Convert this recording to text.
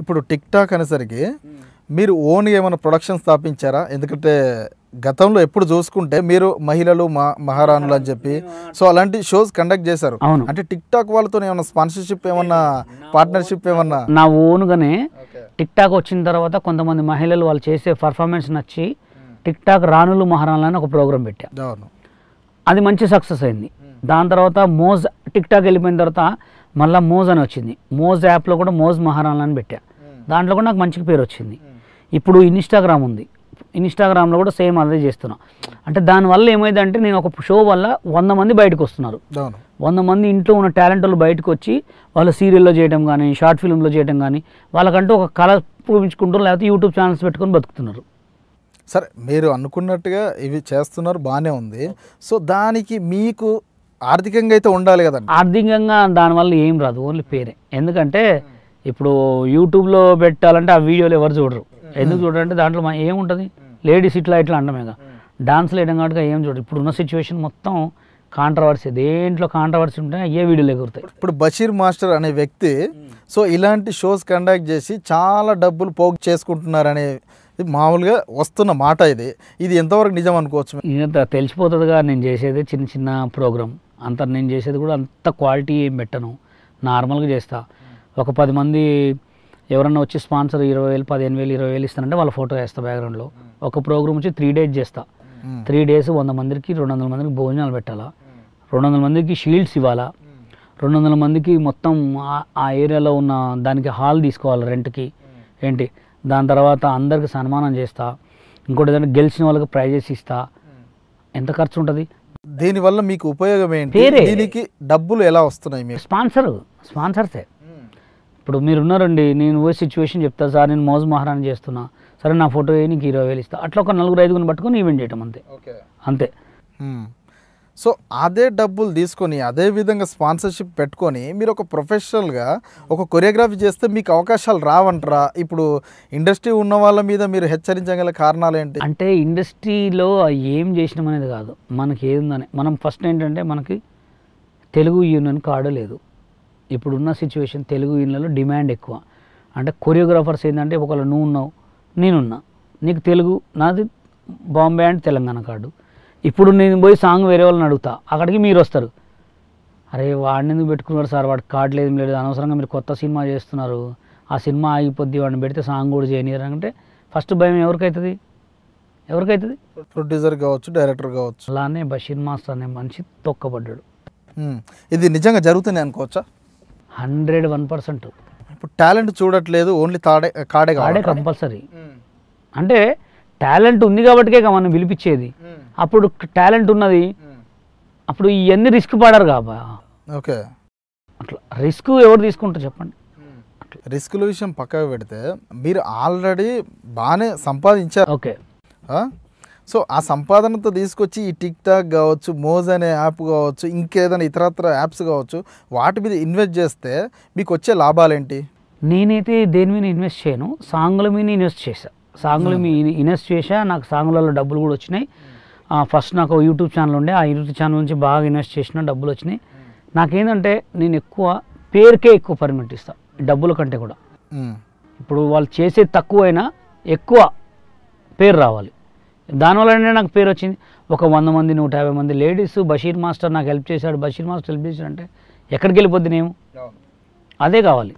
ఇప్పుడు tick talk అనేసరికి మీరు ఓన్గా ఏమైనా ప్రొడక్షన్ స్థాపించారా ఎందుకంటే గతంలో ఎప్పుడు చూసుకుంటే మీరు మహిళలు మహారాణులు అని చెప్పి సో అలాంటి షోస్ కండక్ట్ చేశారు అంటే టిక్ టాక్ వాళ్ళతో ఏమన్నా స్పాన్సర్షిప్ ఏమన్నా పార్ట్నర్షిప్ ఏమన్నా నా ఓన్గానే టిక్ టాక్ వచ్చిన తర్వాత కొంతమంది మహిళలు వాళ్ళు చేసే పర్ఫార్మెన్స్ నచ్చి టిక్ టాక్ రాణులు మహారాణులు అని ఒక ప్రోగ్రామ్ పెట్టారు అది మంచి సక్సెస్ అయింది దాని తర్వాత మోజ్ టిక్ టాక్ వెళ్ళిపోయిన తర్వాత మళ్ళీ మోజ్ అని వచ్చింది మోజ్ యాప్లో కూడా మోజ్ మహారాణా అని పెట్టా దాంట్లో కూడా నాకు మంచి పేరు వచ్చింది ఇప్పుడు ఇన్స్టాగ్రామ్ ఉంది ఇన్స్టాగ్రామ్లో కూడా సేమ్ అదే చేస్తున్నా అంటే దానివల్ల ఏమైందంటే నేను ఒక షో వల్ల వంద మంది బయటకు వస్తున్నారు వంద మంది ఇంట్లో ఉన్న టాలెంట్ వాళ్ళు బయటకు వచ్చి వాళ్ళ సీరియల్లో చేయడం కానీ షార్ట్ ఫిల్మ్లో చేయడం కానీ వాళ్ళకంటూ ఒక కళ పూపించుకుంటారు లేకపోతే యూట్యూబ్ ఛానల్స్ పెట్టుకొని బతుకుతున్నారు సరే మీరు అనుకున్నట్టుగా ఇవి చేస్తున్నారు బాగానే ఉంది సో దానికి మీకు ఆర్థికంగా అయితే ఉండాలి కదా ఆర్థికంగా దానివల్ల ఏం రాదు ఓన్లీ పేరే ఎందుకంటే ఇప్పుడు యూట్యూబ్లో పెట్టాలంటే ఆ వీడియోలు ఎవరు చూడరు ఎందుకు చూడాలంటే దాంట్లో ఏముంటుంది లేడీస్ ఇట్లా ఇట్లా అంటాం కదా డాన్స్ వేయడం కాబట్టి ఏం చూడరు ఇప్పుడు ఉన్న సిచ్యువేషన్ మొత్తం కాంట్రవర్సీ దేంట్లో కాంట్రవర్సీ ఉంటే ఏ వీడియోలు ఎగురుతాయి ఇప్పుడు బషీర్ మాస్టర్ అనే వ్యక్తి సో ఇలాంటి షోస్ కండక్ట్ చేసి చాలా డబ్బులు పోగు చేసుకుంటున్నారనే మామూలుగా వస్తున్న మాట ఇది ఇది ఎంతవరకు నిజం అనుకోవచ్చు ఇదంతా తెలిసిపోతుందిగా నేను చేసేది చిన్న చిన్న ప్రోగ్రామ్ అంత నేను చేసేది కూడా అంత క్వాలిటీ ఏం పెట్టను నార్మల్గా చేస్తా ఒక పది మంది ఎవరన్నా వచ్చి స్పాన్సర్ ఇరవై వేలు పదిహేను వేలు ఇరవై వేలు ఇస్తానంటే వాళ్ళ ఫోటో వేస్తా బ్యాక్గ్రౌండ్లో ఒక ప్రోగ్రామ్ వచ్చి త్రీ డేస్ చేస్తా త్రీ డేస్ వంద మందికి రెండు వందల మందికి భోజనాలు పెట్టాలా రెండు వందల మందికి షీల్డ్స్ ఇవ్వాలా రెండు వందల మందికి మొత్తం ఆ ఏరియాలో ఉన్న దానికి హాల్ తీసుకోవాలి రెంట్కి ఏంటి దాని తర్వాత అందరికి సన్మానం చేస్తా ఇంకోటి ఏదైనా గెలిచిన వాళ్ళకి ప్రైజెస్ ఇస్తా ఎంత ఖర్చు ఉంటుంది దీనివల్ల మీకు ఉపయోగం ఏంటి దీనికి డబ్బులు ఎలా వస్తున్నాయి మీకు స్పాన్సర్ స్పాన్సర్సే ఇప్పుడు మీరు ఉన్నారండి నేను ఓ సిచ్యువేషన్ చెప్తా సార్ నేను మోజు మహారాణి చేస్తున్నా సరే నా ఫోటో నీకు ఇరవై వేలు ఇస్తా అట్లా ఒక నలుగురు ఐదుగురిని పట్టుకుని ఈవెంట్ చేయటం అంతే అంతే సో అదే డబ్బులు తీసుకొని అదే విధంగా స్పాన్సర్షిప్ పెట్టుకొని మీరు ఒక ప్రొఫెషనల్గా ఒక కొరియోగ్రఫీ చేస్తే మీకు అవకాశాలు రావంటారా ఇప్పుడు ఇండస్ట్రీ ఉన్న వాళ్ళ మీద మీరు హెచ్చరించగల కారణాలు ఏంటి అంటే ఇండస్ట్రీలో ఏం చేసినాం అనేది కాదు మనకి ఏముందని మనం ఫస్ట్ ఏంటంటే మనకి తెలుగు యూనియన్ కార్డు లేదు ఇప్పుడున్న సిచ్యువేషన్ తెలుగు యూనియన్లో డిమాండ్ ఎక్కువ అంటే కొరియోగ్రాఫర్స్ ఏంటంటే ఒకవేళ నువ్వు ఉన్నావు నేనున్నా నీకు తెలుగు నాది బాంబే అండ్ తెలంగాణ కార్డు ఇప్పుడు నేను పోయి సాంగ్ వేరే వాళ్ళని అడుగుతా అక్కడికి మీరు వస్తారు అరే వాడిని ఎందుకు పెట్టుకున్నారు సార్ వాడు కార్డు లేదు లేదు అనవసరంగా మీరు కొత్త సినిమా చేస్తున్నారు ఆ సినిమా ఆగిపోద్ది వాడిని పెడితే సాంగ్ కూడా చేయనియరు అంటే ఫస్ట్ భయం ఎవరికైతుంది ఎవరికైతుంది ప్రొడ్యూసర్ కావచ్చు డైరెక్టర్ కావచ్చు అలానే బషీర్ మాస్టర్ అనే మనిషి తొక్కబడ్డాడు ఇది నిజంగా జరుగుతుంది అనుకోవచ్చా హండ్రెడ్ వన్ పర్సెంట్ ఇప్పుడు టాలెంట్ చూడట్లేదు ఓన్లీ తాడే కాడే కాడే కంపల్సరీ అంటే టాలెంట్ ఉంది కాబట్టికే మనం పిలిపించేది అప్పుడు టాలెంట్ ఉన్నది అప్పుడు ఇవన్నీ రిస్క్ పడరు కాబా ఓకే అట్లా రిస్క్ ఎవరు తీసుకుంటారు చెప్పండి రిస్కుల విషయం పక్కకు పెడితే మీరు ఆల్రెడీ బాగానే సంపాదించారు ఓకే సో ఆ సంపాదనతో తీసుకొచ్చి ఈ టిక్ టాక్ కావచ్చు మోజ్ అనే యాప్ కావచ్చు ఇంకేదైనా ఇతరత్ర యాప్స్ కావచ్చు వాటి మీద ఇన్వెస్ట్ చేస్తే మీకు వచ్చే లాభాలు ఏంటి నేనైతే దేని మీద ఇన్వెస్ట్ చేయను సాంగ్ల మీద ఇన్వెస్ట్ చేశాను సాంగ్ల మీద ఇన్వెస్ట్ చేశా నాకు సాంగ్లలో డబ్బులు కూడా వచ్చినాయి ఫస్ట్ నాకు యూట్యూబ్ ఛానల్ ఉండే ఆ యూట్యూబ్ ఛానల్ నుంచి బాగా ఇన్వెస్ట్ చేసిన డబ్బులు వచ్చినాయి నాకేంటంటే నేను ఎక్కువ పేరుకే ఎక్కువ పర్మిట్ ఇస్తాను డబ్బుల కంటే కూడా ఇప్పుడు వాళ్ళు చేసేది తక్కువైనా ఎక్కువ పేరు రావాలి దానివల్లనే నాకు పేరు వచ్చింది ఒక వంద మంది నూట యాభై మంది లేడీస్ బషీర్ మాస్టర్ నాకు హెల్ప్ చేశాడు బషీర్ మాస్టర్ హెల్ప్ చేశాడు అంటే ఎక్కడికి వెళ్ళిపోద్ది నేను అదే కావాలి